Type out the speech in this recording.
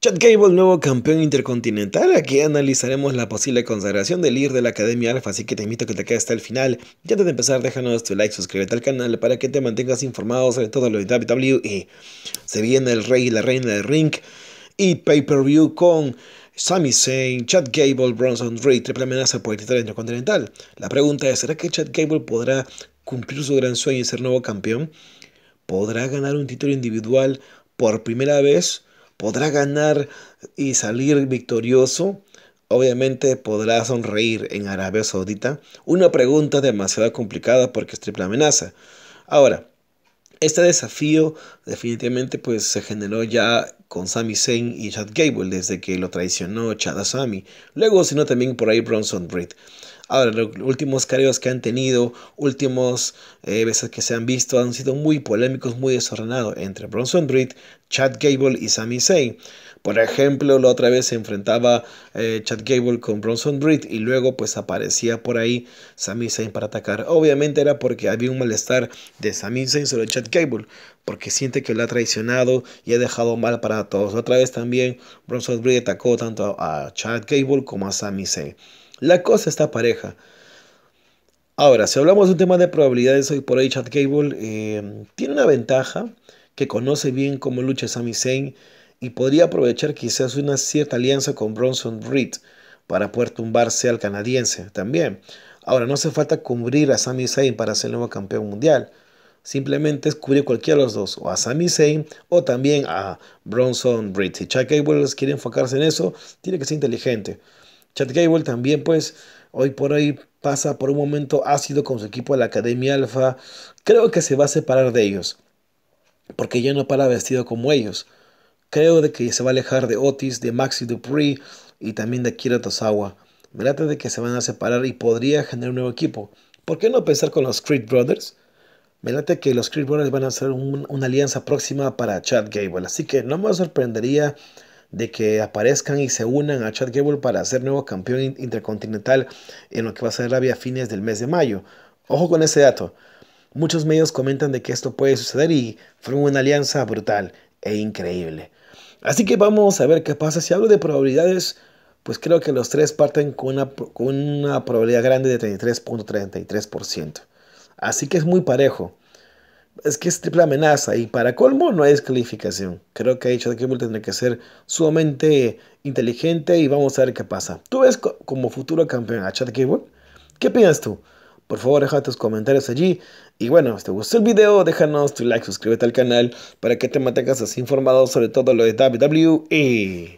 Chad Gable, nuevo campeón intercontinental. Aquí analizaremos la posible consagración del ir de la Academia Alpha, así que te invito a que te quedes hasta el final. Ya antes de empezar, déjanos tu like, suscríbete al canal para que te mantengas informado sobre todo lo de WWE. Se viene el rey y la reina del ring y pay-per-view con Sami Zayn, Chad Gable, Bronson Reed, triple amenaza por el título intercontinental. La pregunta es, ¿será que Chad Gable podrá cumplir su gran sueño y ser nuevo campeón? ¿Podrá ganar un título individual por primera vez? podrá ganar y salir victorioso. Obviamente podrá sonreír en Arabia Saudita. Una pregunta demasiado complicada porque es triple amenaza. Ahora, este desafío definitivamente pues se generó ya con Sami Zayn y Chad Gable desde que lo traicionó Chad a Sami. Luego sino también por ahí Bronson Reed. Ahora, los últimos cargos que han tenido, últimos eh, veces que se han visto, han sido muy polémicos, muy desordenados entre Bronson Reed, Chad Gable y Sami Zayn. Por ejemplo, la otra vez se enfrentaba eh, Chad Gable con Bronson Reed y luego pues aparecía por ahí Sami Zayn para atacar. Obviamente era porque había un malestar de Sami Zayn sobre Chad Gable, porque siente que lo ha traicionado y ha dejado mal para todos. Otra vez también Bronson Reed atacó tanto a Chad Gable como a Sami Zayn. La cosa está pareja. Ahora, si hablamos de un tema de probabilidades, hoy por hoy Chad Cable eh, tiene una ventaja que conoce bien cómo lucha Sami Zayn y podría aprovechar quizás una cierta alianza con Bronson Reed para poder tumbarse al canadiense también. Ahora, no hace falta cubrir a Sami Zayn para ser el nuevo campeón mundial. Simplemente es cubrir cualquiera de los dos, o a Sami Zayn o también a Bronson Reed. Si Chad Cable quiere enfocarse en eso, tiene que ser inteligente. Chad Gable también, pues, hoy por hoy pasa por un momento ácido con su equipo de la Academia Alpha. Creo que se va a separar de ellos, porque ya no para vestido como ellos. Creo de que se va a alejar de Otis, de Maxi Dupree y también de Kira Tosawa. Me late de que se van a separar y podría generar un nuevo equipo. ¿Por qué no pensar con los Creed Brothers? Me late que los Creed Brothers van a ser una alianza próxima para Chad Gable, así que no me sorprendería de que aparezcan y se unan a Chad Gable para ser nuevo campeón intercontinental en lo que va a ser la a fines del mes de mayo. Ojo con ese dato. Muchos medios comentan de que esto puede suceder y fue una alianza brutal e increíble. Así que vamos a ver qué pasa. Si hablo de probabilidades, pues creo que los tres parten con una, probabilidad grande de 33.33%. Así que es muy parejo es que es triple amenaza y para colmo no hay descalificación. Creo que Chad Gable tendrá que ser sumamente inteligente y vamos a ver qué pasa. ¿Tú ves como futuro campeón a Chad Gable? ¿Qué piensas tú? Por favor, deja tus comentarios allí. Y bueno, si te gustó el video, déjanos tu like, suscríbete al canal para que te mantengas así informado sobre todo lo de WWE.